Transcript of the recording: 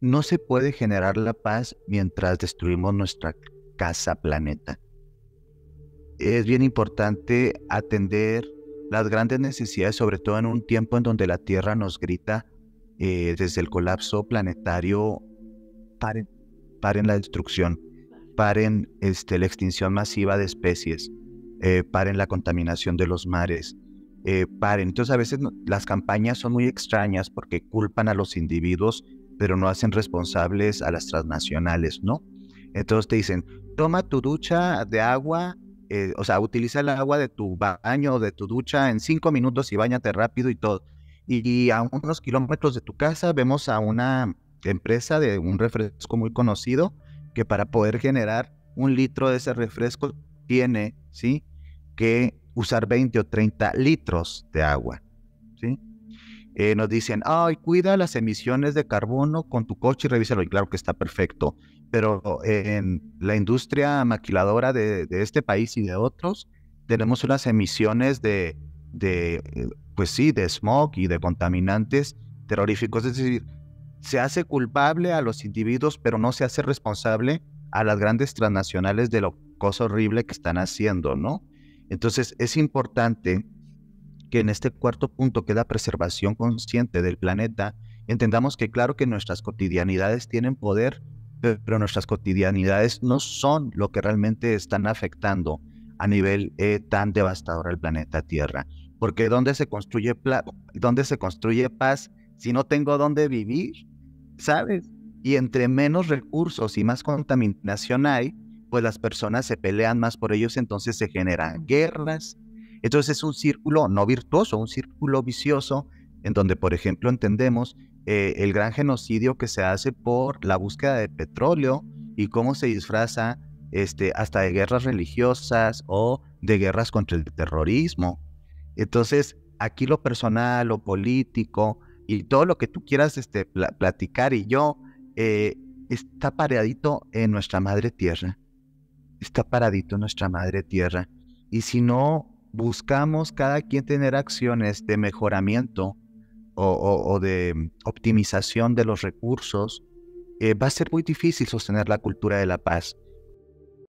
No se puede generar la paz mientras destruimos nuestra casa planeta. Es bien importante atender las grandes necesidades, sobre todo en un tiempo en donde la Tierra nos grita eh, desde el colapso planetario, paren, paren la destrucción, paren este, la extinción masiva de especies, eh, paren la contaminación de los mares, eh, paren. Entonces a veces las campañas son muy extrañas porque culpan a los individuos pero no hacen responsables a las transnacionales, ¿no? Entonces te dicen, toma tu ducha de agua, eh, o sea, utiliza el agua de tu baño o de tu ducha en cinco minutos y bañate rápido y todo. Y a unos kilómetros de tu casa vemos a una empresa de un refresco muy conocido que para poder generar un litro de ese refresco tiene, ¿sí? Que usar 20 o 30 litros de agua, ¿sí? Eh, nos dicen, ay, cuida las emisiones de carbono con tu coche y revísalo. Y claro que está perfecto. Pero en la industria maquiladora de, este país y de otros, tenemos unas emisiones de, de, eh, pues sí, de smog y de contaminantes terroríficos. Es decir, se hace culpable a los individuos, pero no se hace responsable a las grandes transnacionales de lo cosa horrible que están haciendo, ¿no? Entonces es importante que en este cuarto punto queda preservación consciente del planeta, entendamos que claro que nuestras cotidianidades tienen poder, pero nuestras cotidianidades no son lo que realmente están afectando a nivel eh, tan devastador al planeta Tierra. Porque ¿dónde se, construye ¿dónde se construye paz si no tengo dónde vivir? ¿Sabes? Y entre menos recursos y más contaminación hay, pues las personas se pelean más por ellos, entonces se generan guerras, entonces es un círculo no virtuoso, un círculo vicioso, en donde, por ejemplo, entendemos eh, el gran genocidio que se hace por la búsqueda de petróleo y cómo se disfraza este, hasta de guerras religiosas o de guerras contra el terrorismo. Entonces, aquí lo personal, lo político y todo lo que tú quieras este, platicar y yo eh, está paradito en nuestra madre tierra. Está paradito en nuestra madre tierra. Y si no buscamos cada quien tener acciones de mejoramiento o, de optimización de los recursos, eh, va a ser muy difícil sostener la cultura de la paz.